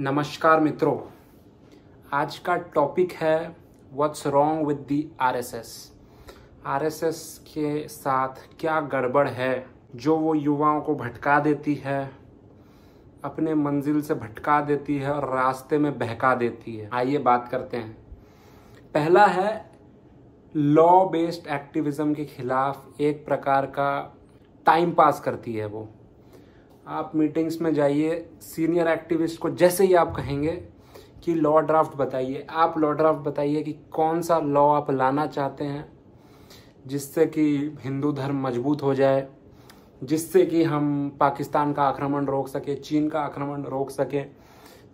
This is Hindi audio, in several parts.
नमस्कार मित्रों आज का टॉपिक है what's wrong with the RSS RSS के साथ क्या गड़बड़ है जो वो युवाओं को भटका देती है अपने मंजिल से भटका देती है और रास्ते में बहका देती है आइए बात करते हैं पहला है लॉ बेस्ड एक्टिविज्म के खिलाफ एक प्रकार का टाइम पास करती है वो आप मीटिंग्स में जाइए सीनियर एक्टिविस्ट को जैसे ही आप कहेंगे कि लॉ ड्राफ्ट बताइए आप लॉ ड्राफ्ट बताइए कि कौन सा लॉ आप लाना चाहते हैं जिससे कि हिंदू धर्म मजबूत हो जाए जिससे कि हम पाकिस्तान का आक्रमण रोक सके चीन का आक्रमण रोक सके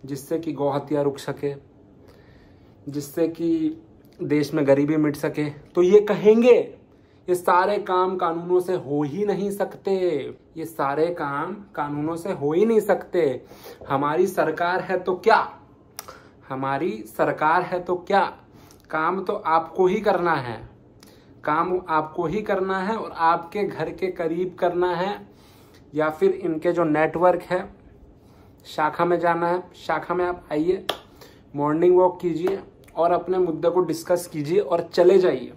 जिससे कि गौहत्या रुक सके जिससे कि देश में गरीबी मिट सके तो ये कहेंगे ये सारे काम कानूनों से हो ही नहीं सकते ये सारे काम कानूनों से हो ही नहीं सकते हमारी सरकार है तो क्या हमारी सरकार है तो क्या काम तो आपको ही करना है काम आपको ही करना है और आपके घर के करीब करना है या फिर इनके जो नेटवर्क है शाखा में जाना है शाखा में आप आइए मॉर्निंग वॉक कीजिए और अपने मुद्दे को डिस्कस कीजिए और चले जाइए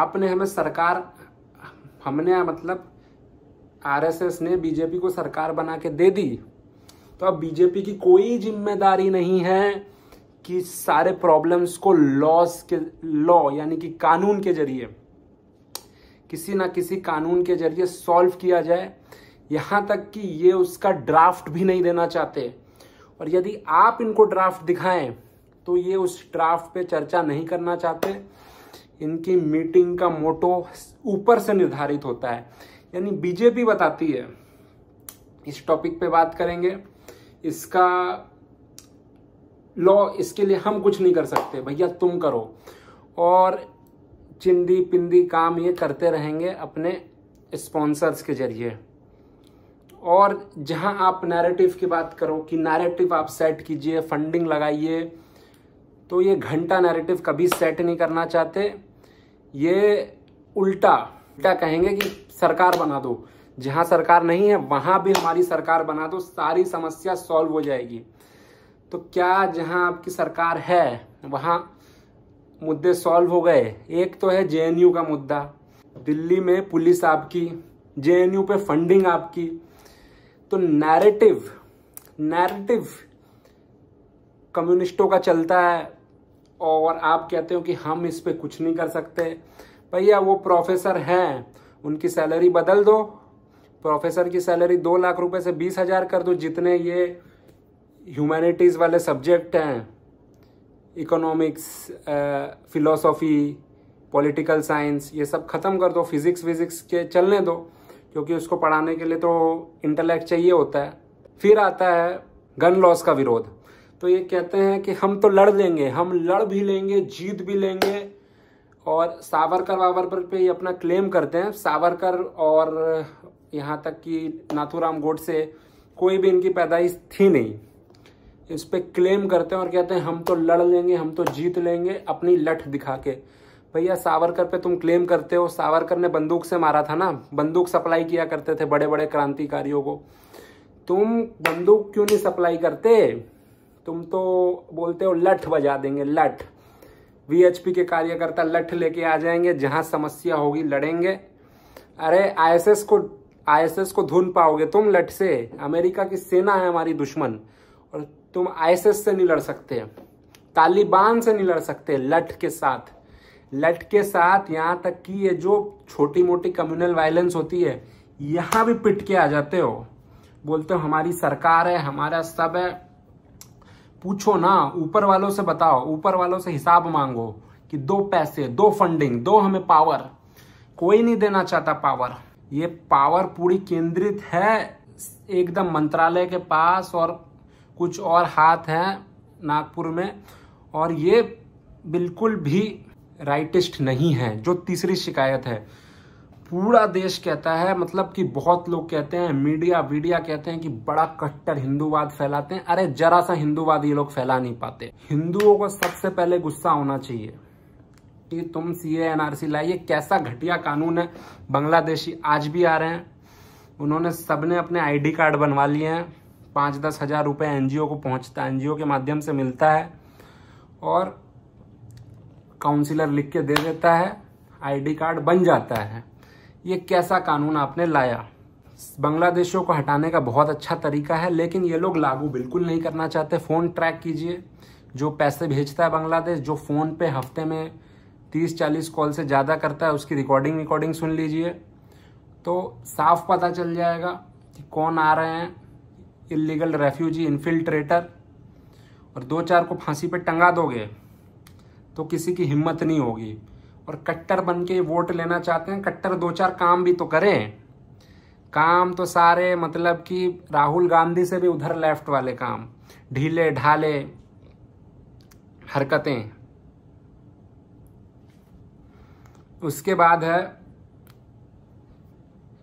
आपने हमें सरकार हमने मतलब आरएसएस ने बीजेपी को सरकार बना के दे दी तो अब बीजेपी की कोई जिम्मेदारी नहीं है कि सारे प्रॉब्लम्स को लॉस के लॉ यानी कि कानून के जरिए किसी ना किसी कानून के जरिए सॉल्व किया जाए यहां तक कि ये उसका ड्राफ्ट भी नहीं देना चाहते और यदि आप इनको ड्राफ्ट दिखाएं तो ये उस ड्राफ्ट पे चर्चा नहीं करना चाहते इनकी मीटिंग का मोटो ऊपर से निर्धारित होता है यानी बीजेपी बताती है इस टॉपिक पे बात करेंगे इसका लॉ इसके लिए हम कुछ नहीं कर सकते भैया तुम करो और चिंदी पिंदी काम ये करते रहेंगे अपने स्पॉन्सर्स के जरिए और जहां आप नैरेटिव की बात करो कि नैरेटिव आप सेट कीजिए फंडिंग लगाइए तो ये घंटा नैरेटिव कभी सेट नहीं करना चाहते ये उल्टा उल्टा कहेंगे कि सरकार बना दो जहां सरकार नहीं है वहां भी हमारी सरकार बना दो सारी समस्या सॉल्व हो जाएगी तो क्या जहां आपकी सरकार है वहां मुद्दे सॉल्व हो गए एक तो है जेएनयू का मुद्दा दिल्ली में पुलिस आपकी जेएनयू पे फंडिंग आपकी तो नैरेटिव नैरेटिव कम्युनिस्टों का चलता है और आप कहते हो कि हम इस पर कुछ नहीं कर सकते भैया वो प्रोफेसर हैं उनकी सैलरी बदल दो प्रोफेसर की सैलरी दो लाख रुपए से बीस हजार कर दो जितने ये ह्यूमैनिटीज़ वाले सब्जेक्ट हैं इकोनॉमिक्स फिलोसॉफी पॉलिटिकल साइंस ये सब ख़त्म कर दो फिज़िक्स विज़िक्स के चलने दो क्योंकि उसको पढ़ाने के लिए तो इंटेलेक्ट चाहिए होता है फिर आता है गन लॉस का विरोध तो ये कहते हैं कि हम तो लड़ लेंगे हम लड़ भी लेंगे जीत भी लेंगे और सावरकर वावरकर पे ही अपना क्लेम करते हैं सावरकर और यहाँ तक कि नाथूराम गोडसे कोई भी इनकी पैदाइश थी नहीं इस पर क्लेम करते हैं और कहते हैं हम तो लड़ लेंगे हम तो जीत लेंगे अपनी लठ दिखा के भैया सावरकर पे तुम क्लेम करते हो सावरकर ने बंदूक से मारा था ना बंदूक सप्लाई किया करते थे बड़े बड़े क्रांतिकारियों को तुम बंदूक क्यों नहीं सप्लाई करते तुम तो बोलते हो लठ बजा देंगे लठ वीएचपी के कार्यकर्ता लठ लेके आ जाएंगे जहां समस्या होगी लड़ेंगे अरे आईएसएस को आईएसएस को धुन पाओगे तुम लठ से अमेरिका की सेना है हमारी दुश्मन और तुम आईएसएस से नहीं लड़ सकते तालिबान से नहीं लड़ सकते लठ के साथ लठ के साथ यहाँ तक कि ये जो छोटी मोटी कम्युनल वायलेंस होती है यहाँ भी पिट के आ जाते हो बोलते हो हमारी सरकार है हमारा सब है पूछो ना ऊपर वालों से बताओ ऊपर वालों से हिसाब मांगो कि दो पैसे दो फंडिंग दो हमें पावर कोई नहीं देना चाहता पावर ये पावर पूरी केंद्रित है एकदम मंत्रालय के पास और कुछ और हाथ हैं नागपुर में और ये बिल्कुल भी राइटिस्ट नहीं है जो तीसरी शिकायत है पूरा देश कहता है मतलब कि बहुत लोग कहते हैं मीडिया वीडिया कहते हैं कि बड़ा कट्टर हिंदूवाद फैलाते हैं अरे जरा सा हिंदूवाद ये लोग फैला नहीं पाते हिंदुओं को सबसे पहले गुस्सा होना चाहिए कि तुम सी एनआरसी लाइए कैसा घटिया कानून है बांग्लादेशी आज भी आ रहे हैं उन्होंने सबने अपने आईडी कार्ड बनवा लिए हैं पाँच दस हज़ार रुपये एनजीओ को पहुंचता है एनजीओ के माध्यम से मिलता है और काउंसिलर लिख के दे देता है आईडी कार्ड बन जाता है ये कैसा कानून आपने लाया बांग्लादेशियों को हटाने का बहुत अच्छा तरीका है लेकिन ये लोग लागू बिल्कुल नहीं करना चाहते फ़ोन ट्रैक कीजिए जो पैसे भेजता है बांग्लादेश जो फ़ोन पे हफ्ते में तीस चालीस कॉल से ज़्यादा करता है उसकी रिकॉर्डिंग रिकॉर्डिंग सुन लीजिए तो साफ पता चल जाएगा कि कौन आ रहे हैं इलीगल रेफ्यूजी इन्फिल्ट्रेटर और दो चार को फांसी पे टंगा दोगे तो किसी की हिम्मत नहीं होगी और कट्टर बन के वोट लेना चाहते हैं कट्टर दो चार काम भी तो करें काम तो सारे मतलब कि राहुल गांधी से भी उधर लेफ्ट वाले काम ढीले ढाले हरकतें उसके बाद है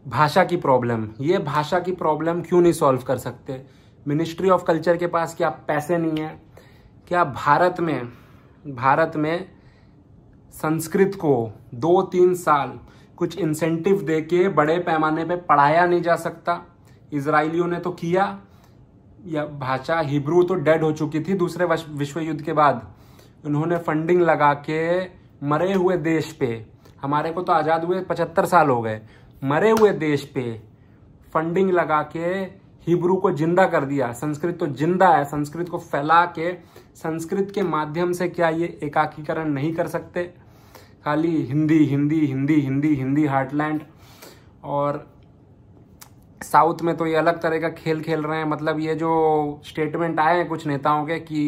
भाषा की प्रॉब्लम ये भाषा की प्रॉब्लम क्यों नहीं सॉल्व कर सकते मिनिस्ट्री ऑफ कल्चर के पास क्या पैसे नहीं है क्या भारत में भारत में संस्कृत को दो तीन साल कुछ इंसेंटिव दे के बड़े पैमाने पे पढ़ाया नहीं जा सकता इसराइलियों ने तो किया या भाषा हिब्रू तो डेड हो चुकी थी दूसरे विश्व युद्ध के बाद उन्होंने फंडिंग लगा के मरे हुए देश पे हमारे को तो आज़ाद हुए पचहत्तर साल हो गए मरे हुए देश पे फंडिंग लगा के हिब्रू को जिंदा कर दिया संस्कृत तो जिंदा है संस्कृत को फैला के संस्कृत के माध्यम से क्या ये एकाकीकरण नहीं कर सकते खाली हिंदी हिंदी हिंदी हिंदी हिंदी हार्टलैंड और साउथ में तो ये अलग तरह का खेल खेल रहे हैं मतलब ये जो स्टेटमेंट आए हैं कुछ नेताओं के कि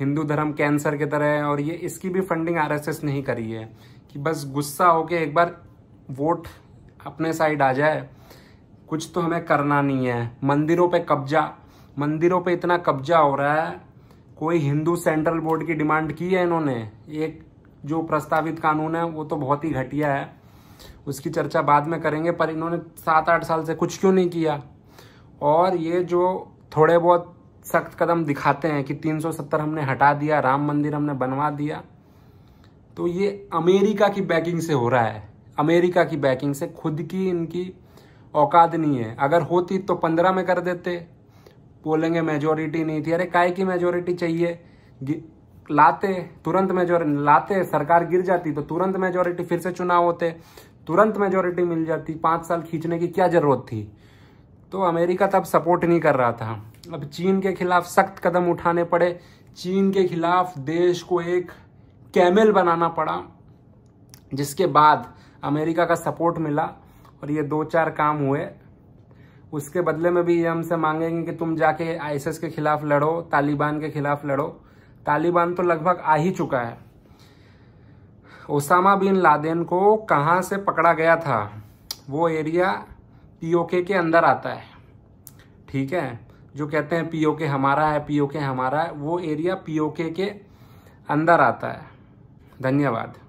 हिंदू धर्म कैंसर की तरह है और ये इसकी भी फंडिंग आरएसएस नहीं करी है कि बस गुस्सा होके एक बार वोट अपने साइड आ जाए कुछ तो हमें करना नहीं है मंदिरों पे कब्जा मंदिरों पे इतना कब्जा हो रहा है कोई हिंदू सेंट्रल बोर्ड की डिमांड की है इन्होंने एक जो प्रस्तावित कानून है वो तो बहुत ही घटिया है उसकी चर्चा बाद में करेंगे पर इन्होंने सात आठ साल से कुछ क्यों नहीं किया और ये जो थोड़े बहुत सख्त कदम दिखाते हैं कि 370 हमने हटा दिया राम मंदिर हमने बनवा दिया तो ये अमेरिका की बैकिंग से हो रहा है अमेरिका की बैकिंग से खुद की इनकी औकात नहीं है अगर होती तो पंद्रह में कर देते बोलेंगे मेजोरिटी नहीं थी अरे काय की मेजोरिटी चाहिए लाते तुरंत मेजोरिटी लाते सरकार गिर जाती तो तुरंत मेजोरिटी फिर से चुनाव होते तुरंत मेजोरिटी मिल जाती पाँच साल खींचने की क्या ज़रूरत थी तो अमेरिका तब सपोर्ट नहीं कर रहा था अब चीन के खिलाफ सख्त कदम उठाने पड़े चीन के खिलाफ देश को एक कैमल बनाना पड़ा जिसके बाद अमेरिका का सपोर्ट मिला और ये दो चार काम हुए उसके बदले में भी ये हमसे मांगेंगे कि तुम जाके आईएसएस के खिलाफ लड़ो तालिबान के खिलाफ लड़ो तालिबान तो लगभग आ ही चुका है ओसामा बिन लादेन को कहाँ से पकड़ा गया था वो एरिया पीओके के अंदर आता है ठीक है जो कहते हैं पीओके हमारा है पीओके हमारा है वो एरिया पीओके के अंदर आता है धन्यवाद